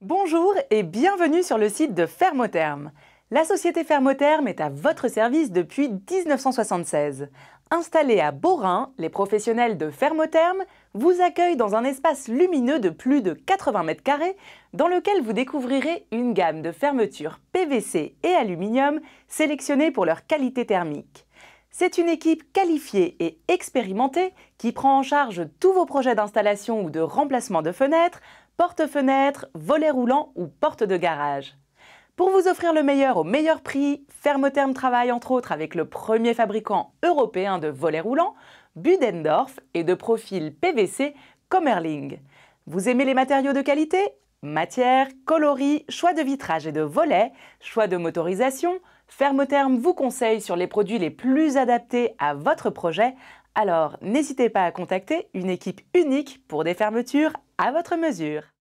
Bonjour et bienvenue sur le site de Fermotherm. La société Fermotherm est à votre service depuis 1976. Installée à Beaurain, les professionnels de Fermotherm vous accueillent dans un espace lumineux de plus de 80 mètres carrés dans lequel vous découvrirez une gamme de fermetures PVC et aluminium sélectionnées pour leur qualité thermique. C'est une équipe qualifiée et expérimentée qui prend en charge tous vos projets d'installation ou de remplacement de fenêtres porte-fenêtre, volet roulant ou porte de garage. Pour vous offrir le meilleur au meilleur prix, Ferme-Terme travaille entre autres avec le premier fabricant européen de volets roulants, Budendorf, et de profil PVC, Commerling. Vous aimez les matériaux de qualité Matière, coloris, choix de vitrage et de volets, choix de motorisation, Ferme-Terme vous conseille sur les produits les plus adaptés à votre projet, alors n'hésitez pas à contacter une équipe unique pour des fermetures à votre mesure.